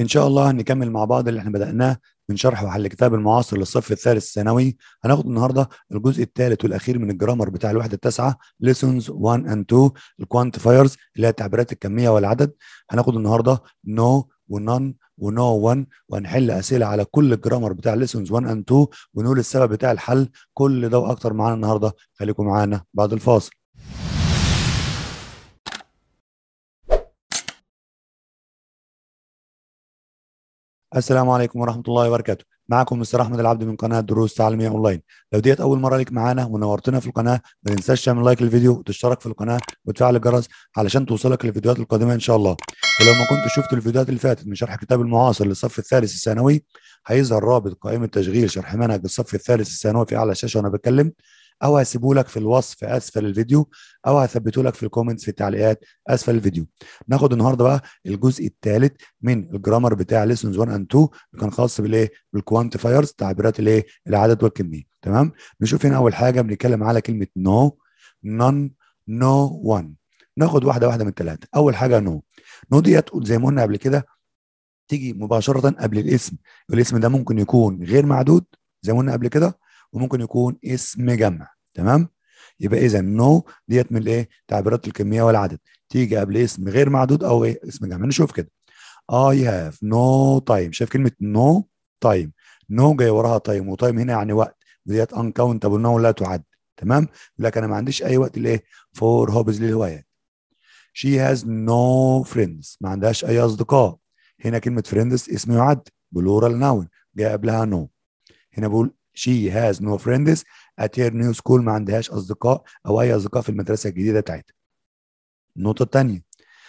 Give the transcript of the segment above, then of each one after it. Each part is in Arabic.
ان شاء الله نكمل مع بعض اللي احنا بدأناه من شرح وحل كتاب المعاصر للصف الثالث الثانوي هناخد النهارده الجزء الثالث والاخير من الجرامر بتاع الوحده التاسعه ليسونز 1 اند 2 الكوانتيفايرز اللي هي التعبيرات الكميه والعدد هناخد النهارده نو ونون ونو 1 وهنحل اسئله على كل الجرامر بتاع ليسونز 1 اند 2 ونقول السبب بتاع الحل كل ده واكتر معانا النهارده خليكم معانا بعد الفاصل السلام عليكم ورحمه الله وبركاته معكم مستر احمد العبد من قناه دروس تعليميه اونلاين لو ديت اول مره ليك معانا ونورتنا في القناه ما تنساش تعمل لايك للفيديو وتشترك في القناه وتفعل الجرس علشان توصلك الفيديوهات القادمه ان شاء الله ولو ما كنت شفت الفيديوهات اللي فاتت من شرح كتاب المعاصر للصف الثالث الثانوي هيظهر رابط قائمه تشغيل شرح منهج الصف الثالث الثانوي في اعلى الشاشه وانا بتكلم او هسيبه لك في الوصف اسفل الفيديو او هثبته لك في الكومنتس في التعليقات اسفل الفيديو ناخد النهارده بقى الجزء الثالث من الجرامر بتاع ليسونز 1 اند 2 اللي كان خاص بالايه بالكوانتيفايرز تعبيرات الايه العدد والكميه تمام نشوف هنا اول حاجه بنتكلم على كلمه نو نون نو وان ناخد واحده واحده من الثلاثه اول حاجه نو نو ديت زي ما قلنا قبل كده تيجي مباشره قبل الاسم الاسم ده ممكن يكون غير معدود زي ما قلنا قبل كده وممكن يكون اسم جمع تمام يبقى اذا نو ديت من الايه تعبيرات الكميه والعدد تيجي قبل اسم غير معدود او ايه اسم جمع نشوف كده اي هاف نو تايم شايف كلمه نو تايم نو جاي وراها تايم وتايم هنا يعني وقت ديت ان نو لا تعد تمام لكن انا ما عنديش اي وقت الايه فور هوبز للهوايات شي هاز نو فريندز ما عندهاش اي اصدقاء هنا كلمه فريندز اسم يعد بلورال ناون جاي قبلها نو no. هنا بقول شي هاز نو فريندز ات هير نيو سكول ما عندهاش اصدقاء او اي اصدقاء في المدرسه الجديده بتاعتها النقطه الثانيه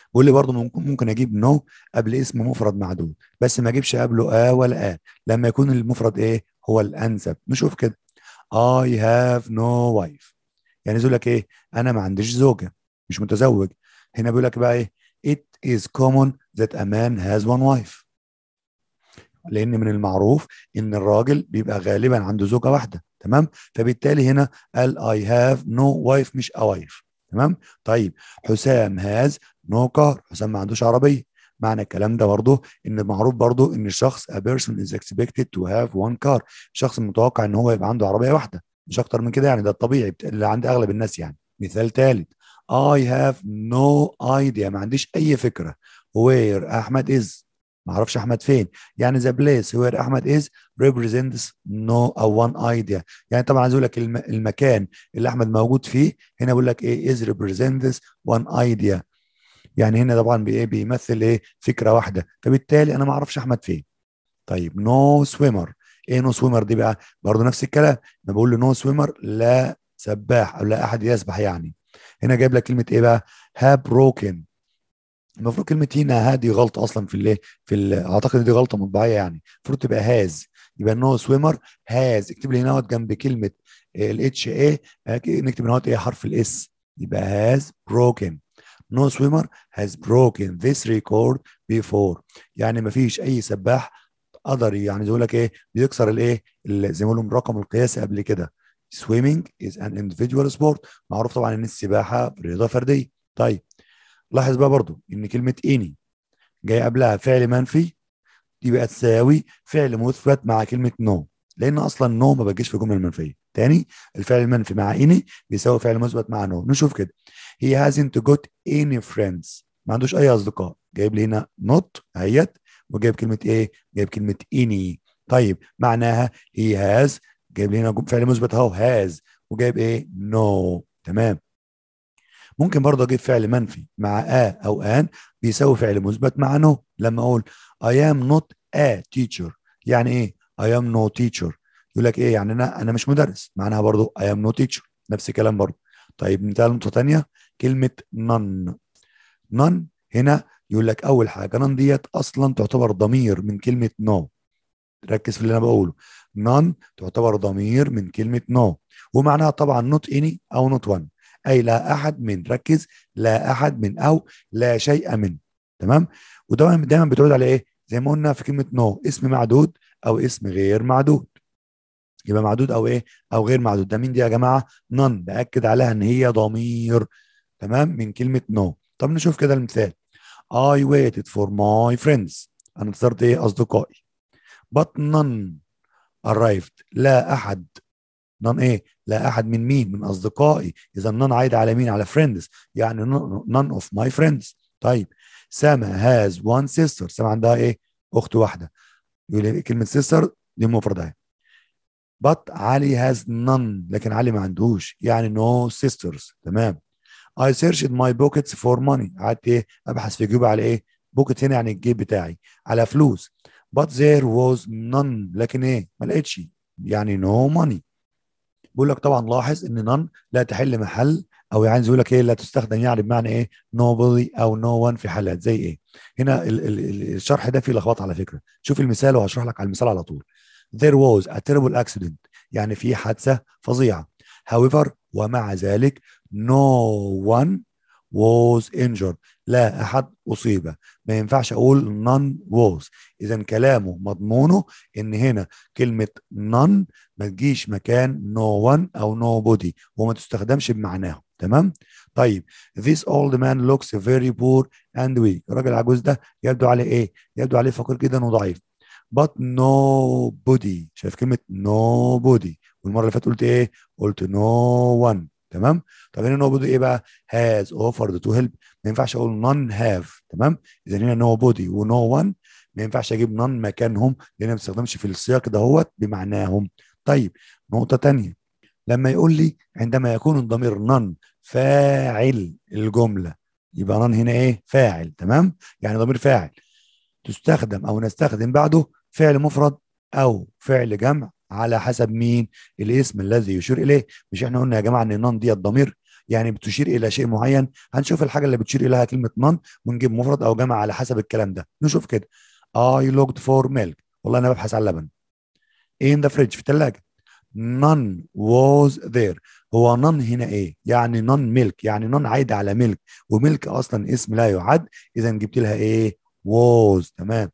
بيقول لي برضه ممكن ممكن اجيب نو قبل اسم مفرد معدود بس ما اجيبش قبله اه ولا اه لما يكون المفرد ايه هو الانسب نشوف كده اي هاف نو وايف يعني يقول لك ايه انا ما عنديش زوجه مش متزوج هنا بيقول لك بقى ايه it is common that a man has one wife لان من المعروف ان الراجل بيبقى غالبا عنده زوجه واحده تمام فبالتالي هنا قال اي هاف نو وايف مش اوايف تمام طيب حسام هاز نو كار حسام ما عندوش عربيه معنى الكلام ده برضه ان معروف برضه ان الشخص a person is expected to have one car الشخص متوقع ان هو يبقى عنده عربيه واحده مش اكتر من كده يعني ده الطبيعي اللي عند اغلب الناس يعني مثال ثالث I have no idea ما عنديش اي فكره where احمد is ما اعرفش احمد فين يعني ذا بليس وير احمد از ريبريزنتس نو او وان ايديا يعني طبعا عايز اقول لك المكان اللي احمد موجود فيه هنا بيقول لك ايه از ريبريزنتس وان ايديا يعني هنا طبعا بايه بيمثل ايه فكره واحده فبالتالي انا ما اعرفش احمد فين طيب نو no سويمر ايه نو no سويمر دي بقى برضه نفس الكلام انا بقول له نو no سويمر لا سباح او لا احد يسبح يعني هنا جايب لك كلمه ايه بقى هاب بروكن المفروض كلمه هنا هادي غلطه اصلا في الايه في ال اعتقد دي غلطه مطبعيه يعني المفروض تبقى هاز يبقى ان هو سويمر هاز اكتب لي هنا جنب كلمه الاتش اي نكتب هنا ايه حرف الاس يبقى هاز بروكن نو سويمر هاز بروكن ذيس ريكورد بيفور يعني ما فيش اي سباح قدر يعني زي لك ايه بيكسر الايه زي ما لهم رقم القياسي قبل كده سويمنج از ان individual سبورت معروف طبعا ان السباحه رياضه فرديه طيب لاحظ بقى برضو ان كلمه اني جاي قبلها فعل منفي بقى تساوي فعل مثبت مع كلمه نو لان اصلا نو ما بتجيش في الجمله المنفيه تاني الفعل المنفي مع اني بيساوي فعل مثبت مع نو نشوف كده هي هازنت جوت اني فريندز ما عندوش اي اصدقاء جايب لي هنا نوت اهيت وجايب كلمه ايه جايب كلمه اني طيب معناها هي هاز جايب لي هنا فعل مثبت اهو هاز وجايب ايه نو no. تمام ممكن برضه اجيب فعل منفي مع ا او ان بيساوي فعل مثبت مع نو لما اقول اي ام نوت ا تيتشر يعني ايه اي ام نو تيتشر يقول لك ايه يعني انا انا مش مدرس معناها برضه اي ام نو تيتشر نفس الكلام برضه طيب مثال لنقطه ثانيه كلمه نن نن هنا يقول لك اول حاجه نن ديت اصلا تعتبر ضمير من كلمه نو ركز في اللي انا بقوله نن تعتبر ضمير من كلمه نو ومعناها طبعا نوت اني او نوت وان اي لا احد من ركز لا احد من او لا شيء من تمام ودايما دايما بتعود على ايه زي ما قلنا في كلمه نو اسم معدود او اسم غير معدود يبقى معدود او ايه او غير معدود ده مين دي يا جماعه نون باكد عليها ان هي ضمير تمام من كلمه نو طب نشوف كده المثال I waited for my friends انا انتظرت ايه اصدقائي but none arrived لا احد نون ايه لا احد من مين من اصدقائي اذا نون عايده على مين على فريندز يعني نون اوف ماي فريندز طيب سما هاز وان سيستر سما عندها ايه اخت واحده يقول كلمه سيستر دي مفرده بط علي هاز نون لكن علي ما عندهوش يعني نو no سيسترز تمام اي سيرشد ماي بوكيتس فور ماني قعدت ايه ابحث في جيبي على ايه بوكيت هنا يعني الجيب بتاعي على فلوس but there was none لكن ايه ما لقيتش يعني no money بيقول لك طبعا لاحظ ان نان لا تحل محل او يعني يقول لك ايه لا تستخدم يعني بمعنى ايه nobody او no one في حالات زي ايه هنا ال ال الشرح ده فيه لخبطه على فكره شوف المثال وهشرح لك على المثال على طول there was a terrible accident يعني في حادثه فظيعه however ومع ذلك no one was injured لا أحد أصيب ما ينفعش أقول نان was إذا كلامه مضمونه إن هنا كلمة نان ما تجيش مكان no one أو بودي وما تستخدمش بمعناه تمام طيب this old man looks very poor and weak الراجل العجوز ده يبدو عليه إيه يبدو عليه فقير جدا وضعيف but body شايف كلمة body والمرة اللي فاتت قلت إيه قلت no one تمام طب هنا نو بودي ايه بقى هاز اوفرد تو هيلب ما ينفعش اقول نون هاف تمام اذا هنا نو بودي ونو وان ما ينفعش اجيب نون مكانهم لان ما بستخدمش في السياق دهوت بمعناهم طيب نقطه ثانيه لما يقول لي عندما يكون الضمير نون فاعل الجمله يبقى نون هنا ايه فاعل تمام يعني ضمير فاعل تستخدم او نستخدم بعده فعل مفرد او فعل جمع على حسب مين الاسم الذي يشير اليه مش احنا قلنا يا جماعه ان نون دي الضمير يعني بتشير الى شيء معين هنشوف الحاجه اللي بتشير اليها كلمه نون ونجيب مفرد او جمع على حسب الكلام ده نشوف كده اي لوكد فور ميلك والله انا ببحث عن لبن ان ذا فريج في الثلاجه نون واز ذير هو نون هنا ايه يعني نون ميلك يعني نون عايدة على ميلك وميلك اصلا اسم لا يعد اذا جبت لها ايه واز تمام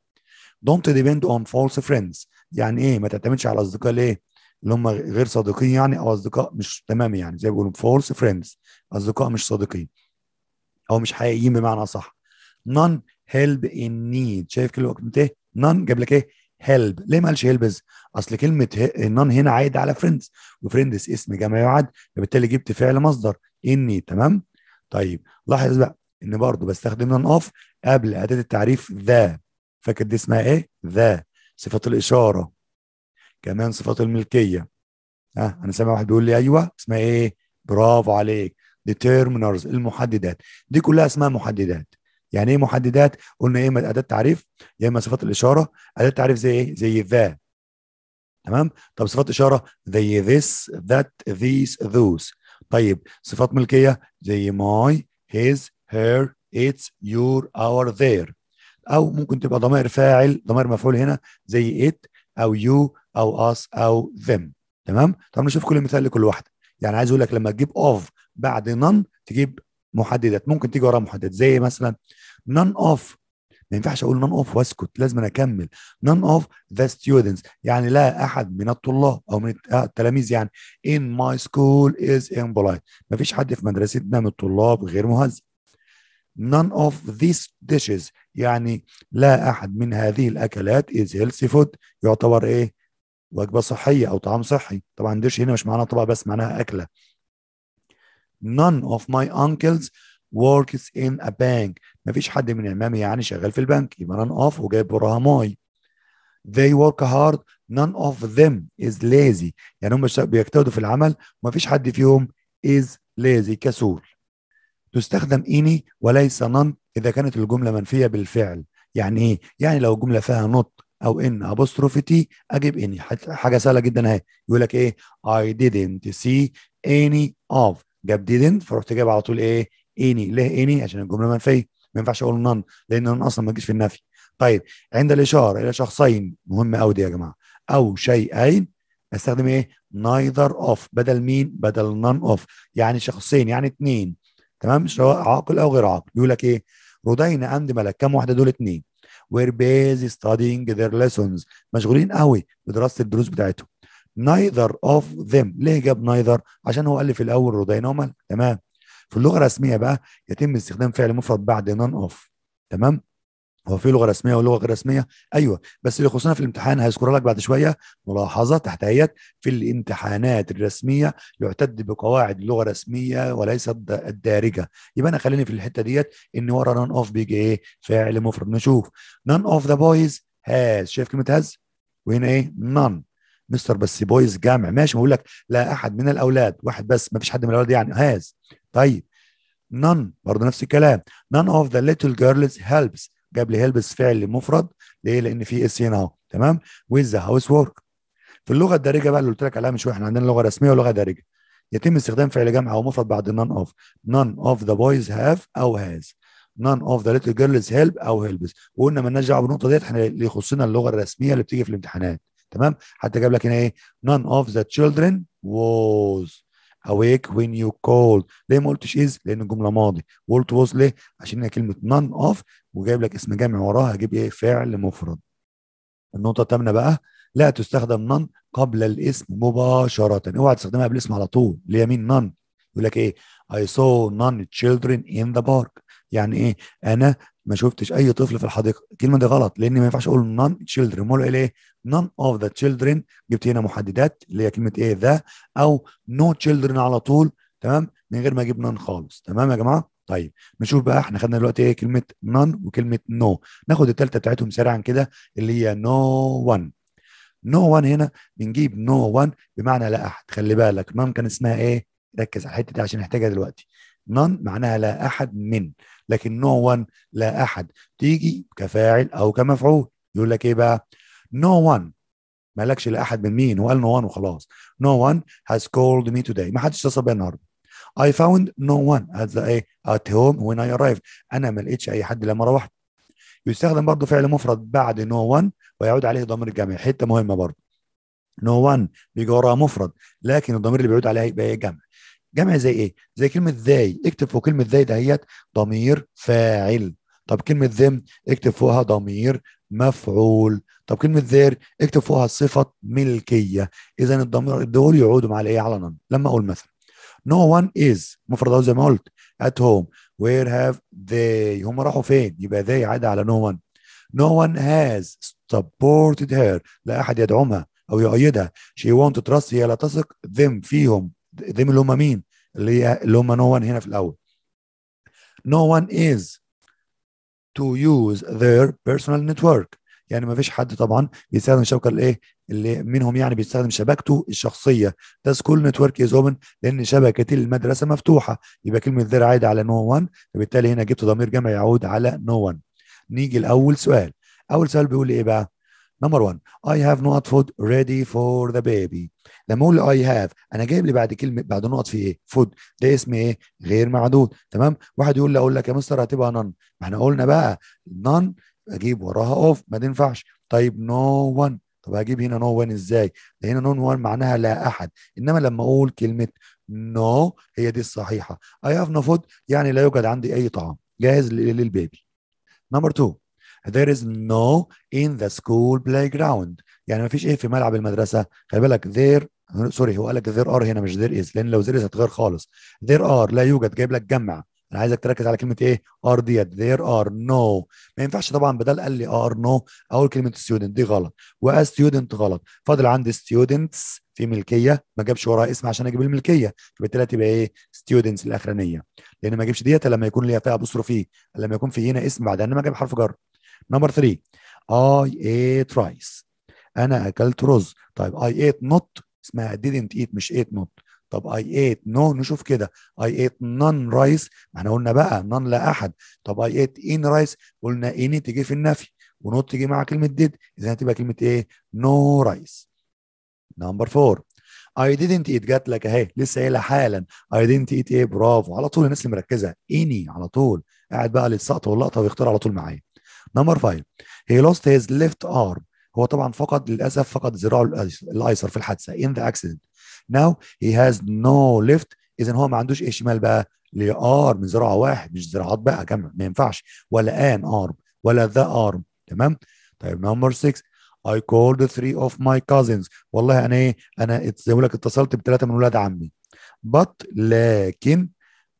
don't depend on false friends يعني ايه ما تعتمدش على اصدقاء ليه اللي هم غير صادقين يعني او اصدقاء مش تمام يعني زي ما بيقولوا فورس فريندز اصدقاء مش صادقين او مش حقيقيين بمعنى صح نون هيلب ان نيد شايف كلمه ايه نون جاب لك ايه هيلب ليه ما قالش هيلبز اصل كلمه نون هنا عايده على فريندز وفريندز اسم جمع يعد فبالتالي جبت فعل مصدر اني تمام طيب لاحظ بقى ان برضه بستخدم نون اوف قبل اداه التعريف ذا فاكر دي اسمها ايه ذا صفات الإشارة كمان صفات الملكية ها أنا سامع واحد بيقول لي أيوه اسمها إيه؟ برافو عليك ديترمينرز المحددات دي كلها اسمها محددات يعني ايه محددات قلنا ايه اداه تعريف يا اما صفات الاشاره اداه تعريف زي ايه زي ذا تمام طب صفات اشاره زي this that these those طيب صفات ملكيه زي my his her its your our their او ممكن تبقى ضمائر فاعل ضمائر مفعول هنا زي it او you او us او them تمام طب نشوف كل مثال لكل واحده يعني عايز اقول لك لما تجيب اوف بعد نن تجيب محددات ممكن تيجي وراها محددات زي مثلا none of ما ينفعش اقول none of واسكت لازم أنا اكمل none of the students يعني لا احد من الطلاب او من التلاميذ يعني in my school is impolite ما فيش حد في مدرستنا من الطلاب غير مهذب none of these dishes يعني لا أحد من هذه الأكلات is healthy food يعتبر إيه وجبة صحية أو طعام صحي طبعا ديش هنا مش معناها طبق بس معناها أكلة none of my uncles works in a bank مفيش حد من عمامي يعني شغال في البنك يبقى none of وجايب وراها ماي they work hard none of them is lazy يعني هم بيجتهدوا في العمل ومفيش حد فيهم is lazy كسول تستخدم إني وليس نن إذا كانت الجملة منفية بالفعل يعني إيه؟ يعني لو الجملة فيها نط أو إن أبوستروفيتي أجيب إني حاجة سهلة جدا أهي يقول لك إيه I didn't see any of جاب didn't فرحت جايب على طول إيه إني ليه إني عشان الجملة منفية ما ينفعش أقول نن لأن نن أصلا ما تجيش في النفي طيب عند الإشارة إلى شخصين مهم أوي دي يا جماعة أو شيئين استخدم ايه neither of بدل مين بدل none of يعني شخصين يعني اتنين تمام سواء عاقل او غير عاقل بيقول لك ايه رودينا اند ملك كم واحده دول اتنين وير بيزي ستادينج ذير ليسونز مشغولين قوي بدراسه الدروس بتاعتهم نايذر اوف ذيم ليه جاب نايذر عشان هو قال في الاول رودينا وملك تمام في اللغه الرسميه بقى يتم استخدام فعل مفرد بعد نون اوف تمام هو في لغه رسميه ولغه غير رسميه ايوه بس اللي خصنا في الامتحان هيذكرها لك بعد شويه ملاحظه تحت في الامتحانات الرسميه يعتد بقواعد اللغه الرسميه وليس الدارجه يبقى انا خليني في الحته ديت ان ورا نون اوف بيجي ايه فعل مفرد نشوف نون اوف ذا بويز هاز شايف كلمه هاز وهنا ايه نون مستر بس بويز جامع ماشي بقول لك لا احد من الاولاد واحد بس ما فيش حد من الاولاد يعني هاز طيب نون برضه نفس الكلام نون اوف ذا ليتل جيرلز هيلبس جاب لي هيلبس فعل مفرد ليه؟ لان في اس هنا اهو تمام؟ ويز هاوس وورك في اللغه الدارجه بقى اللي قلت لك عليها من شويه احنا عندنا لغه رسميه ولغه دارجه يتم استخدام فعل جمع او مفرد بعد نون اوف نون اوف ذا بويز هاف او هاز نون اوف ذا ليتل جيرلز هيلب او هيلبس وقلنا مالناش دعوه بالنقطه ديت احنا اللي يخصنا اللغه الرسميه اللي بتيجي في الامتحانات تمام حتى جاب لك هنا ايه نون اوف ذا تشيلدرن ووز awake when you called ليه ما قلتش is لان الجمله ماضي وقلت was ليه عشان هي كلمه none of وجايب لك اسم جامع وراها هجيب ايه فعل مفرد النقطه الثامنه بقى لا تستخدم نن قبل الاسم مباشره اوعى تستخدمها قبل الاسم على طول مين نن يقول لك ايه I saw none children in the park يعني ايه انا ما شفتش اي طفل في الحديقه الكلمه دي غلط لان ما ينفعش اقول نون تشيلدرن امال اقول ايه نون اوف ذا تشيلدرن جبت هنا محددات اللي هي كلمه ايه ذا او نو no تشيلدرن على طول تمام من غير ما اجيب نون خالص تمام يا جماعه طيب نشوف بقى احنا خدنا دلوقتي ايه كلمه نون وكلمه نو no. ناخد الثالثه بتاعتهم سريعا كده اللي هي نو وان نو وان هنا بنجيب نو وان بمعنى لا احد خلي بالك نون كان اسمها ايه ركز على الحته دي عشان نحتاجها دلوقتي نون معناها لا احد من لكن نو no وان لا احد تيجي كفاعل او كمفعول يقول لك ايه بقى نو no وان مالكش لا احد من مين هو قال نو وان وخلاص نو وان هاز كولد مي توداي ما حدش اتصل بيا النهارده I found no one at the إيه؟ at home when I arrived انا ما لقيتش اي حد لما روحت يستخدم برضه فعل مفرد بعد نو no one ويعود عليه ضمير الجمع حته مهمه برضه نو no one بيجي وراها مفرد لكن الضمير اللي بيعود عليه إيه جمع جمع زي ايه زي كلمه ذاي اكتب فوق كلمه ذاي دهيت ضمير فاعل طب كلمه ذم اكتب فوقها ضمير مفعول طب كلمه ذير اكتب فوقها صفه ملكيه اذا الضمير دول يعودوا مع الايه علنا لما اقول مثلا no one is مفرد زي ما قلت at home where have they هم راحوا فين يبقى they عادة على no one no one has supported her لا أحد يدعمها أو يؤيدها she وونت trust هي لا تثق them فيهم them اللي هم مين اللي هي اللي هم نو no هنا في الاول no one از تو يوز ذير بيرسونال نتورك يعني ما فيش حد طبعا بيستخدم الشبكه الايه اللي منهم يعني بيستخدم شبكته الشخصيه ذا سكول نتورك از اوبن لان شبكه المدرسه مفتوحه يبقى كلمه ذير عايده على نو no وان فبالتالي هنا جبت ضمير جمع يعود على نو no وان نيجي لاول سؤال اول سؤال بيقول ايه بقى نمبر 1 اي هاف نوت فود ريدي فور ذا بيبي لما اقول اي هاف انا جايب لي بعد كلمه بعد نقط في ايه فود ده اسم ايه غير معدود تمام واحد يقول لي اقول لك يا مستر هتبقى none ما احنا قلنا بقى none اجيب وراها اوف ما تنفعش طيب no وان طب هجيب هنا نو no وان ازاي؟ ده هنا نون وان معناها لا احد، انما لما اقول كلمه نو no هي دي الصحيحه. اي هاف نو فود يعني لا يوجد عندي اي طعام جاهز للبيبي. نمبر 2 there is no in the school playground يعني ما فيش ايه في ملعب المدرسه خلي بالك there سوري هو قال لك there are هنا مش there is لان لو there is هتغير خالص there are لا يوجد جايب لك جمع انا عايزك تركز على كلمه ايه ار ديت there are no ما ينفعش طبعا بدل قال لي ار نو اقول كلمه student دي غلط و student غلط فاضل عندي students في ملكيه ما جابش وراها اسم عشان اجيب الملكيه فبالتالي تبقى ايه ستودنتس الاخرانيه لان ما اجيبش ديت لما يكون ليها فيها ابوستروفي لما يكون في هنا اسم بعدها انما جاب حرف جر نمبر 3 اي ايت رايس انا اكلت رز طيب اي ايت نوت اسمها didn't eat مش ايت نوت طب اي ايت نو نشوف كده اي ايت نون رايس ما احنا قلنا بقى نون لا احد طب اي ايت ان رايس قلنا اني تيجي في النفي ونوت تيجي مع كلمه ديد اذا هتبقى كلمه ايه نو رايس نمبر 4 I didn't eat جات لك اهي لسه قايلها حالا I didn't eat ايه برافو على طول الناس اللي مركزه اني على طول قاعد بقى للسقطه واللقطه ويختار على طول معايا نمبر 5 هي لوست هيز ليفت ارم هو طبعا فقد للاسف فقد ذراعه الايسر في الحادثه ان ذا اكسيدنت ناو هي هاز نو ليفت اذا هو ما عندوش ايه شمال بقى ليه ارم ذراع واحد مش ذراعات بقى كم ما ينفعش ولا ان ارم ولا ذا ارم تمام طيب نمبر 6 I called three of my cousins والله انا ايه انا زي ما لك اتصلت بثلاثه من ولاد عمي but لكن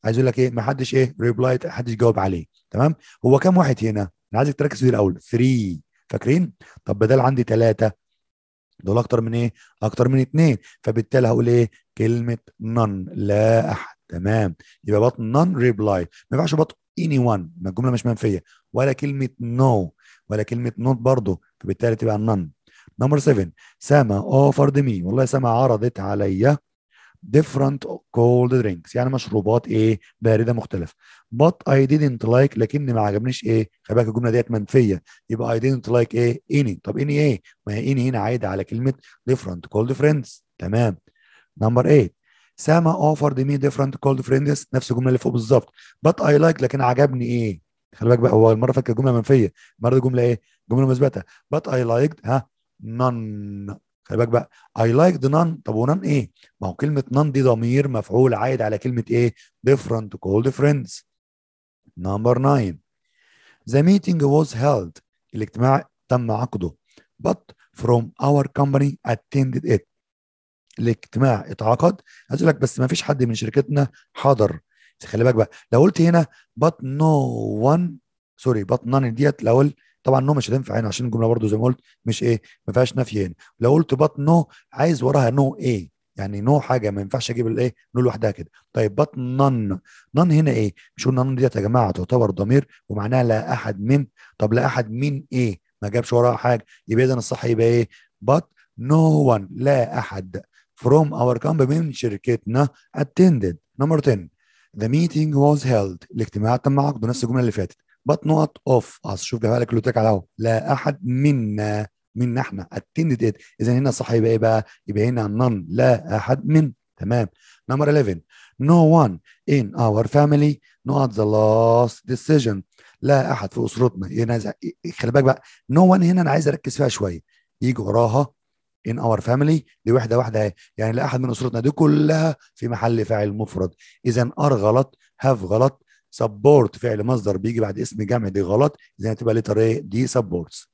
عايز اقول لك ايه ما حدش ايه ريبلاي حدش جاوب عليه تمام هو كام واحد هنا انا عايزك تركز في الاول 3 فاكرين طب بدل عندي 3 دول اكتر من ايه اكتر من 2 فبالتالي هقول ايه كلمه نون لا احد تمام يبقى بط نون ريبلاي ما ينفعش بط اني وان ما الجمله مش منفيه ولا كلمه نو no. ولا كلمه نوت برضه فبالتالي تبقى نون نمبر 7 سما اوفرد مي والله سما عرضت عليا different cold drinks يعني مشروبات ايه بارده مختلفه but I didn't like لكن ما عجبنيش ايه خلي بالك الجمله ديت منفيه يبقى I didn't like ايه اني طب اني ايه ما هي اني هنا عايده على كلمه different cold friends تمام نمبر 8 ساما offered me different cold friends نفس الجمله اللي فوق بالظبط but I like لكن عجبني ايه خلي بالك بقى هو المره فاكر جمله منفيه المره دي جمله ايه جمله مثبته but I liked ها none خلي بالك بقى اي لايك ذا نان طب ونان ايه؟ ما هو كلمه نان دي ضمير مفعول عائد على كلمه ايه؟ different cold friends نمبر 9 The meeting was held الاجتماع تم عقده but from our company attended it الاجتماع اتعقد عايز اقول لك بس ما فيش حد من شركتنا حضر خلي بالك بقى لو قلت هنا but no one سوري but none ديت لو قلت طبعا نو مش هتنفع هنا يعني، عشان الجمله برضو زي ما قلت مش ايه ما فيهاش نفي هنا يعني. لو قلت بطن نو عايز وراها نو ايه يعني نو حاجه ما ينفعش اجيب الايه نو لوحدها كده طيب بطن نن نن هنا ايه مش قلنا نن ديت يا جماعه تعتبر ضمير ومعناها لا احد من طب لا احد من ايه ما جابش وراها حاجه يبقى اذا الصح يبقى ايه بط نو وان لا احد from our company من شركتنا attended number 10 the meeting was held الاجتماع تم عقده نفس الجمله اللي فاتت but not of us شوف جماعه اللي قلت لك لوتك اهو لا احد منا منا احنا attended it اذا هنا صح يبقى ايه بقى؟ يبقى هنا نن لا احد من تمام نمبر 11 no one in our family not the last decision لا احد في اسرتنا هنا إيه، إيه، خلي بالك بقى no one هنا انا عايز اركز فيها شويه يجي وراها in our family دي واحده واحده يعني لا احد من اسرتنا دي كلها في محل فاعل مفرد اذا ار غلط هاف غلط سبورت فعل مصدر بيجي بعد اسم جمع دي غلط اذا هتبقى لتر ايه دي سبورتس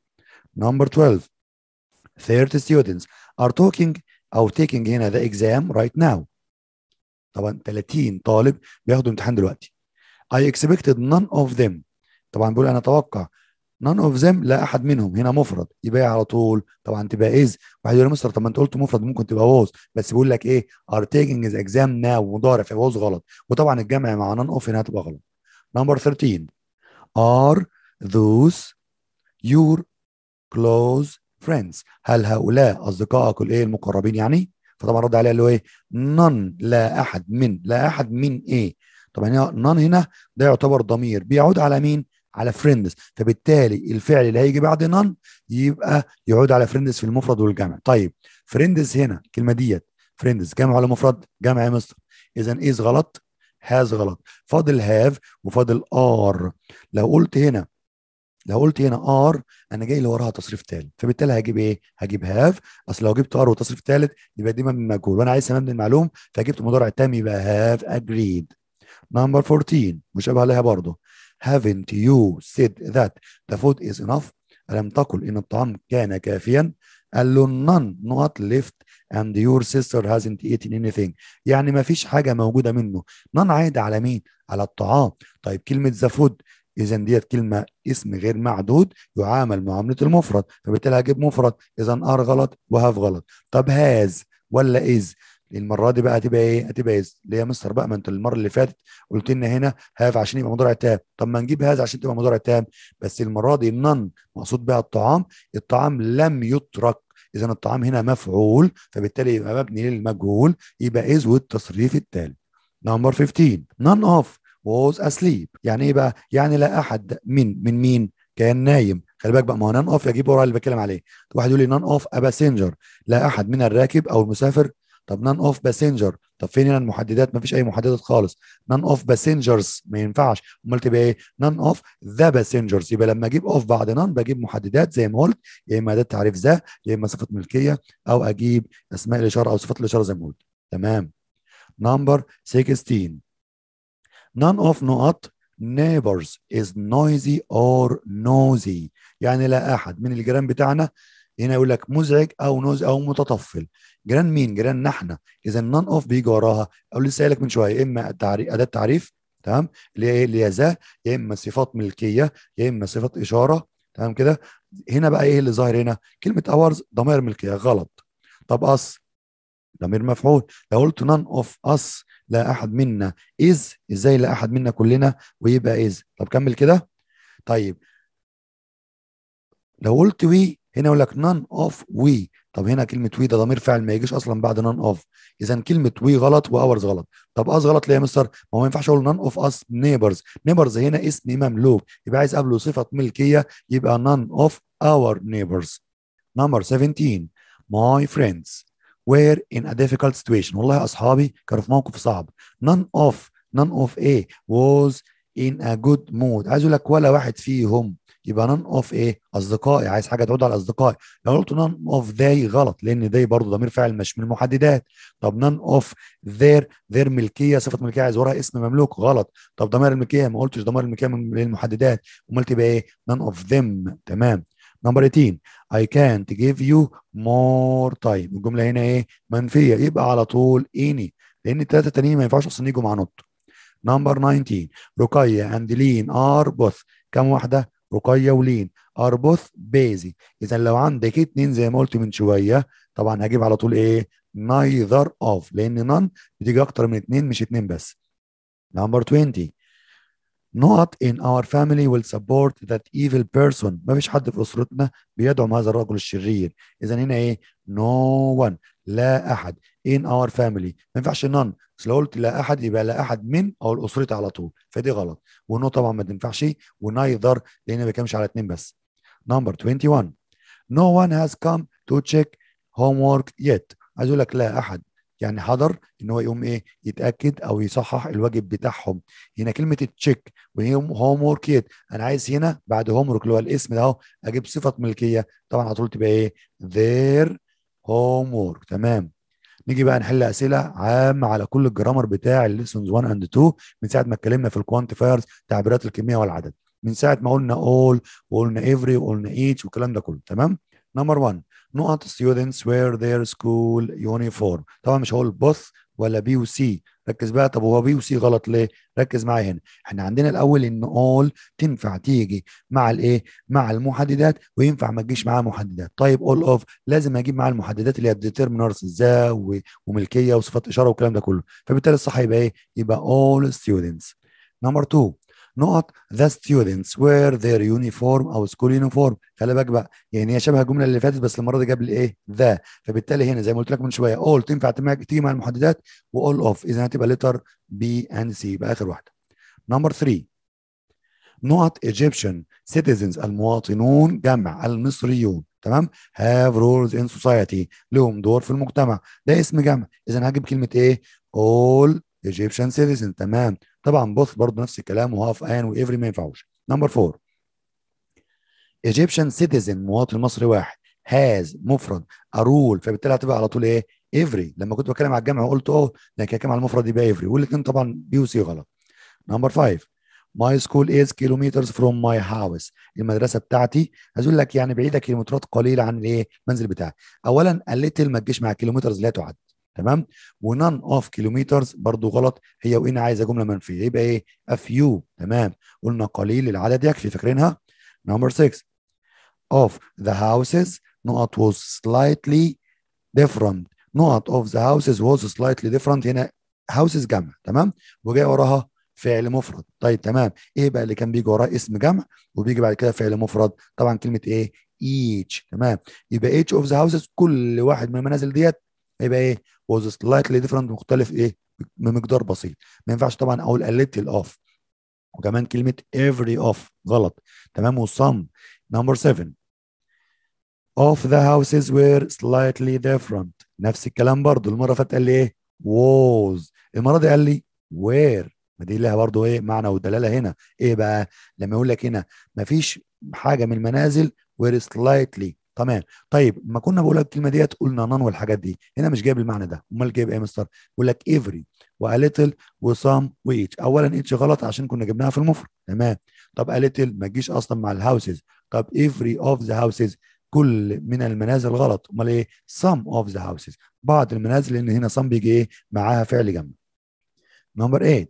نمبر 12 30 students are talking او taking هنا ذا exam right now طبعا 30 طالب بياخدوا امتحان دلوقتي I expected none of them طبعا بيقول انا اتوقع none of them لا احد منهم هنا مفرد يبقى إيه على طول طبعا تبقى از واحد يقول يا مستر طب ما انت قلت مفرد ممكن تبقى واز بس بيقول لك ايه are taking his exam now مضارع فواز غلط وطبعا الجمع مع none of هنا هتبقى غلط Number 13. Are those your close friends هل هؤلاء أصدقائك الإيه المقربين يعني؟ فطبعا رد عليها اللي هو إيه؟ none لا أحد من لا أحد من إيه؟ طبعا هنا none هنا ده يعتبر ضمير بيعود على مين؟ على فريندز فبالتالي الفعل اللي هيجي بعد نون يبقى يعود على فريندز في المفرد والجمع طيب فريندز هنا الكلمه ديت فريندز جمع ولا مفرد جمع يا مستر اذا ايز غلط هاز غلط فاضل هاف وفاضل ار لو قلت هنا لو قلت هنا ار انا جاي اللي وراها تصريف ثالث فبالتالي هجيب ايه؟ هجيب هاف اصل لو جبت ار وتصريف ثالث يبقى دي مبني مجهول وانا عايز مبني المعلوم فجبت مضارع تام يبقى هاف اجريد نمبر 14 مشابه عليها برضه haven't you said that the food is enough ألم تقل إن الطعام كان كافيا قال له none not left and your sister hasn't eaten anything يعني ما فيش حاجة موجودة منه نون عايد على مين؟ على الطعام طيب كلمة the food اذا ديت كلمه اسم غير معدود يعامل معامله المفرد فبالتالي هجيب مفرد اذا ار غلط وهاف غلط طب هاز ولا از المره دي بقى هتبقى ايه هتبقى ايه ليه يا مستر بقى ما انت المره اللي فاتت قلت لنا هنا هاف عشان يبقى مضارع تام طب ما نجيب هذا عشان تبقى مضارع تام بس المره دي نن مقصود بها الطعام الطعام لم يترك اذا الطعام هنا مفعول فبالتالي يبقى مبني للمجهول يبقى اذ والتصريف التالي نمبر 15 نن اوف was asleep يعني ايه بقى يعني لا احد من من مين كان نايم خلي بالك بقى ما هو نان اوف يجيب ورا اللي بتكلم عليه واحد يقول لي نان اوف اباسنجر لا احد من الراكب او المسافر طب نان اوف باسنجر طب فين هنا المحددات ما فيش اي محددات خالص نان اوف باسنجرز ما ينفعش امال تبقى ايه نان اوف ذا باسنجرز يبقى لما اجيب اوف بعد نان بجيب محددات زي ما قلت يا اما ده تعريف ذا يا اما صفه ملكيه او اجيب اسماء الاشاره او صفات الاشاره زي ما قلت تمام نمبر 16 نان اوف نقط neighbors is noisy or nosy يعني لا احد من الجيران بتاعنا هنا يعني يقول لك مزعج او نوز او متطفل جيران مين جيران نحن اذا نون اوف بيجي وراها او لسه قايل لك من شويه اما التعريف اداه تعريف تمام اللي هي ايه اللي ذا يا اما صفات ملكيه يا اما صفات اشاره تمام كده هنا بقى ايه اللي ظاهر هنا كلمه اورز ضمير ملكيه غلط طب اس ضمير مفعول لو قلت نون اوف اس لا احد منا از ازاي لا احد منا كلنا ويبقى از طب كمل كده طيب لو قلت وي هنا يقول لك نان اوف وي طب هنا كلمه وي ده ضمير فعل ما يجيش اصلا بعد نان اوف اذا كلمه وي غلط واورز غلط طب اس غلط ليه يا مستر ما هو ما ينفعش اقول نان اوف اس نيبرز نيبرز هنا اسم مملوك يبقى عايز قبله صفه ملكيه يبقى نان اوف اور نيبرز نمبر 17 ماي فريندز وير ان ا ديفيكالت سيتويشن والله اصحابي كانوا في موقف صعب نان اوف نان اوف ايه ووز ان ا جود مود عايز اقول لك ولا واحد فيهم يبقى نون اوف ايه اصدقائي عايز حاجه تعود على اصدقائي لو قلت نون اوف ذي غلط لان ذي برضه ضمير فاعل مش من المحددات طب نون اوف ذير ذير ملكيه صفه ملكيه عايز وراها اسم مملوك غلط طب ضمير الملكيه ما قلتش ضمير الملكيه من المحددات امال تبقى ايه نون اوف ذيم تمام نمبر 18 اي كانت جيف يو مور تايم الجمله هنا ايه منفيه يبقى على طول اني لان الثلاثه التانيين ما ينفعش اصلا يجوا مع نط نمبر 19 رقيه اند لين ار بوث كم واحده رقيه ولين اربوث بيزي اذا لو عندك اتنين زي ما قلت من شويه طبعا هجيب على طول ايه نايذر أوف لان نان بتيجي اكتر من اتنين مش اتنين بس نمبر 20 not in our family will support that evil person ما فيش حد في أسرتنا بيدعم هذا الرجل الشرير إذا هنا إيه no one لا أحد in our family ما ينفعش none بس لو قلت لا أحد يبقى لا أحد من أو أسرتي على طول فدي غلط ونو طبعا ما تنفعش ونايذر لأن ما بيكملش على اتنين بس number 21 no one has come to check homework yet عايز أقول لك لا أحد يعني حضر ان هو يقوم ايه يتاكد او يصحح الواجب بتاعهم هنا كلمه التشيك وهم هوم ورك انا عايز هنا بعد هوم ورك اللي هو الاسم ده اهو اجيب صفه ملكيه طبعا على طول تبقى ايه ذير هوم ورك تمام نيجي بقى نحل اسئله عامه على كل الجرامر بتاع الليسونز 1 اند 2 من ساعه ما اتكلمنا في الكوانتيفايرز تعبيرات الكميه والعدد من ساعه ما قلنا اول وقلنا افري وقلنا ايتش والكلام ده كله تمام نمبر 1 نقط students wear their school uniform طبعا مش هقول both ولا بي وسي ركز بقى طب هو بي وسي غلط ليه ركز معايا هنا احنا عندنا الاول ان اول تنفع تيجي مع الايه مع المحددات وينفع ما تجيش معاها محددات طيب اول اوف لازم اجيب مع المحددات اللي هي الديترمنرز ذا وملكيه وصفات اشاره والكلام ده كله فبالتالي الصح يبقى ايه يبقى اول ستودنتس نمبر 2 نقط the students wear their uniform او school uniform خلي بالك بقى يعني هي شبه الجمله اللي فاتت بس المره دي جاب لي ايه ذا فبالتالي هنا زي ما قلت لك من شويه all تنفع تيجي مع المحددات all of اذا هتبقى letter بي اند سي يبقى اخر واحده نمبر 3 نقط Egyptian citizens المواطنون جمع المصريون تمام have roles in society لهم دور في المجتمع ده اسم جمع اذا هجيب كلمه ايه all ايجيبشن سيتيزن تمام طبعا بوث برضه نفس الكلام وهاف ان وايفري ما ينفعوش نمبر 4 ايجيبشن سيتيزن مواطن مصري واحد هاز مفرد ارول فبالتالي هتبقى على طول ايه ايفري لما كنت بتكلم على الجمع قلت اه لكن هتكلم على المفرد يبقى ايفري والاثنين طبعا بي وسي غلط نمبر 5 ماي سكول از كيلومترز فروم ماي هاوس المدرسه بتاعتي هقول لك يعني بعيده كيلومترات قليله عن الايه المنزل بتاعي اولا قلت ما تجيش مع كيلومترز لا تعد تمام ونن اوف كيلومترز برضو غلط هي وانا عايزه جمله منفيه يبقى ايه اف يو تمام قلنا قليل العدد يكفي فاكرينها نمبر 6 اوف ذا هاوسز نقط was slightly different نقط اوف ذا هاوسز was slightly different هنا هاوسز جمع تمام وجاي وراها فعل مفرد طيب تمام ايه بقى اللي كان بيجي وراه اسم جمع وبيجي بعد كده فعل مفرد طبعا كلمه ايه each تمام يبقى each of the houses كل واحد من المنازل ديت هيبقى ايه was slightly different مختلف ايه بمقدار بسيط ما ينفعش طبعا اقول little الاوف وكمان كلمه every اوف غلط تمام والصم نمبر 7 of the houses were slightly different نفس الكلام برضو المره اللي فاتت قال لي ايه was المره دي قال لي where ما دي لها برضو ايه معنى ودلاله هنا ايه بقى لما يقول لك هنا مفيش حاجه من المنازل were slightly تمام طيب ما كنا بقول لك الكلمه ديت قلنا نان والحاجات دي هنا مش جايب المعنى ده امال جايب ايه يا مستر بيقول لك ايفري واليتل وصام وايتش اولا ايتش غلط عشان كنا جبناها في المفرد تمام طب اليتل ما تجيش اصلا مع الهاوسز طب ايفري اوف ذا هاوسز كل من المنازل غلط امال ايه سام اوف ذا هاوسز بعض المنازل لان هنا سام بيجي ايه معاها فعل جمع نمبر 8